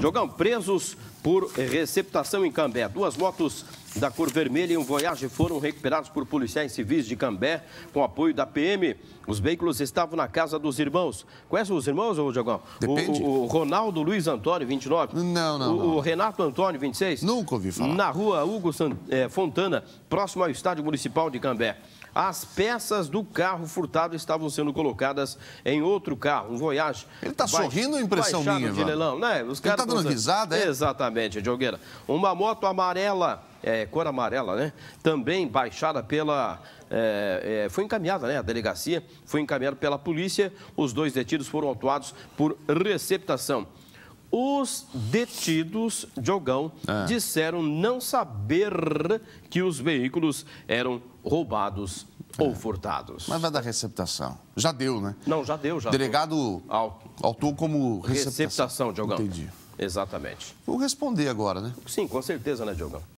jogão presos por receptação em Cambé. Duas motos da cor vermelha e um Voyage foram recuperados por policiais civis de Cambé com apoio da PM. Os veículos estavam na casa dos irmãos. Conhece os irmãos, ô Diagão? Depende. O, o, Ronaldo Luiz Antônio, 29. Não, não. O, não. o Renato Antônio, 26. Nunca ouvi falar. Na rua Hugo eh, Fontana, próximo ao estádio municipal de Cambé as peças do carro furtado estavam sendo colocadas em outro carro, um Voyage. Ele está sorrindo, impressão minha, de leilão, né? Os Ele está dando usando... risada, é? Exatamente, Diogueira. Uma moto amarela, é, cor amarela, né? Também baixada pela... É, é, foi encaminhada, né? A delegacia foi encaminhada pela polícia. Os dois detidos foram autuados por receptação. Os detidos, Diogão, ah. É. disseram não saber que os veículos eram roubados é. ou furtados. Mas vai dar receptação. Já deu, né? Não, já deu, já. Delegado Al... autou como receptação. Receptação, Diogão. Entendi. Exatamente. Vou responder agora, né? Sim, com certeza, né, Diogão?